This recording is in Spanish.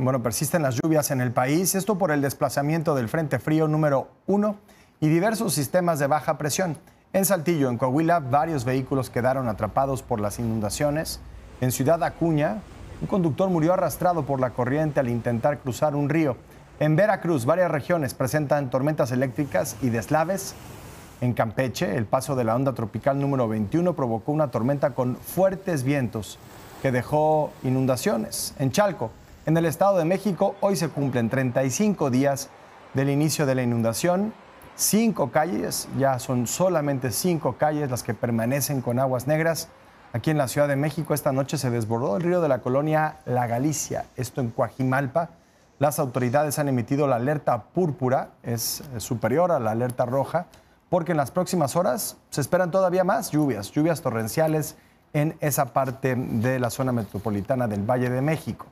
Bueno, persisten las lluvias en el país, esto por el desplazamiento del Frente Frío número 1 y diversos sistemas de baja presión. En Saltillo, en Coahuila, varios vehículos quedaron atrapados por las inundaciones. En Ciudad Acuña, un conductor murió arrastrado por la corriente al intentar cruzar un río. En Veracruz, varias regiones presentan tormentas eléctricas y deslaves. En Campeche, el paso de la onda tropical número 21 provocó una tormenta con fuertes vientos que dejó inundaciones. En Chalco, en el Estado de México hoy se cumplen 35 días del inicio de la inundación. Cinco calles, ya son solamente cinco calles las que permanecen con aguas negras. Aquí en la Ciudad de México esta noche se desbordó el río de la colonia La Galicia, esto en Cuajimalpa. Las autoridades han emitido la alerta púrpura, es superior a la alerta roja, porque en las próximas horas se esperan todavía más lluvias, lluvias torrenciales en esa parte de la zona metropolitana del Valle de México.